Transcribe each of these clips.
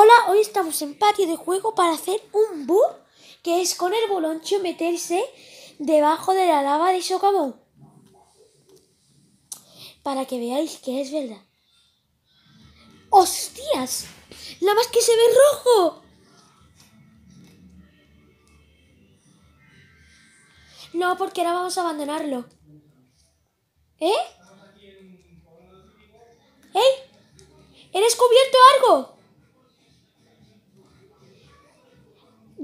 Hola, hoy estamos en patio de juego para hacer un bug, que es con el boloncho meterse debajo de la lava de socavón. Para que veáis que es verdad. ¡Hostias! ¡La más que se ve rojo! No, porque ahora vamos a abandonarlo. ¿Eh? ¿Eh? ¿He descubierto algo?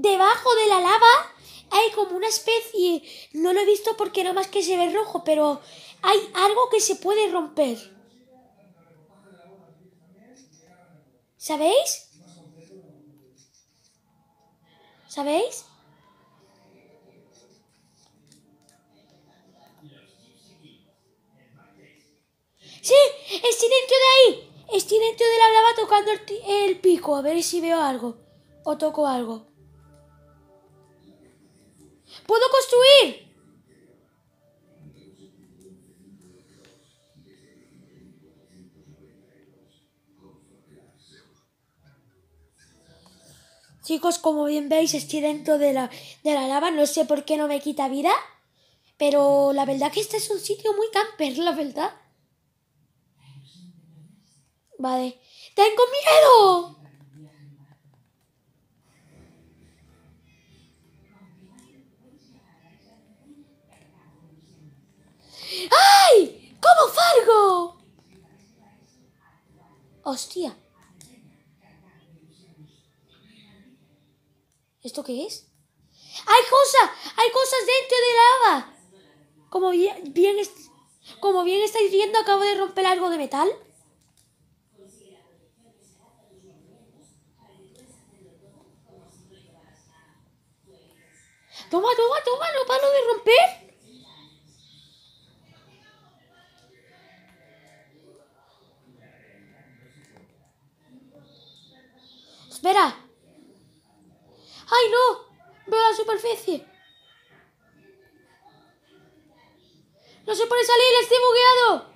debajo de la lava hay como una especie, no lo he visto porque nada más que se ve rojo, pero hay algo que se puede romper. ¿Sabéis? ¿Sabéis? ¡Sí! ¡Estoy dentro de ahí! Estoy dentro de la lava tocando el, el pico. A ver si veo algo. O toco algo. ¡Puedo construir! Chicos, como bien veis, estoy dentro de la, de la lava. No sé por qué no me quita vida. Pero la verdad que este es un sitio muy camper, la verdad. Vale. ¡Tengo miedo! ¡Hostia! ¿Esto qué es? ¡Hay cosas! ¡Hay cosas dentro de lava! Como bien, como bien estáis viendo, acabo de romper algo de metal. Toma, toma, toma, no paro de romper. ¡Espera! ¡Ay, no! ¡Veo la superficie! ¡No se puede salir! ¡Estoy bugueado!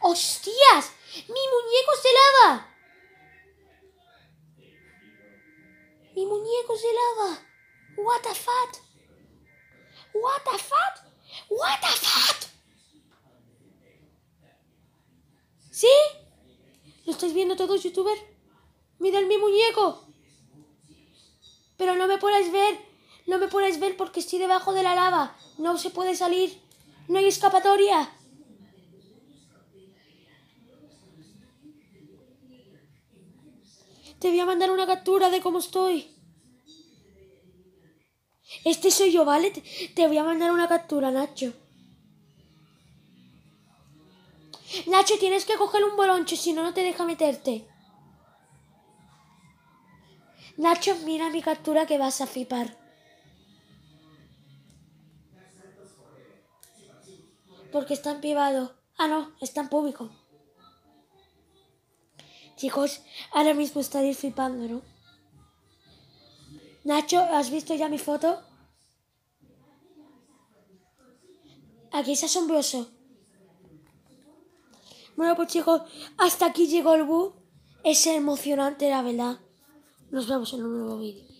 ¡Hostias! ¡Mi muñeco se lava! ¡Mi muñeco se lava! ¡What the fuck! ¡What the fuck! ¡What the fuck! ¿Sí? ¿Lo estáis viendo todos, youtuber? Mirad mi muñeco. Pero no me podéis ver. No me podéis ver porque estoy debajo de la lava. No se puede salir. No hay escapatoria. Te voy a mandar una captura de cómo estoy. Este soy yo, ¿vale? Te voy a mandar una captura, Nacho. Nacho, tienes que coger un boloncho, si no, no te deja meterte. Nacho, mira mi captura que vas a flipar. Porque está en privado. Ah, no, está en público. Chicos, ahora mismo estaréis flipando, ¿no? Nacho, ¿has visto ya mi foto? Aquí es asombroso. Bueno, pues chicos, hasta aquí llegó el bu. Es emocionante, la verdad. Nos vemos en un nuevo vídeo.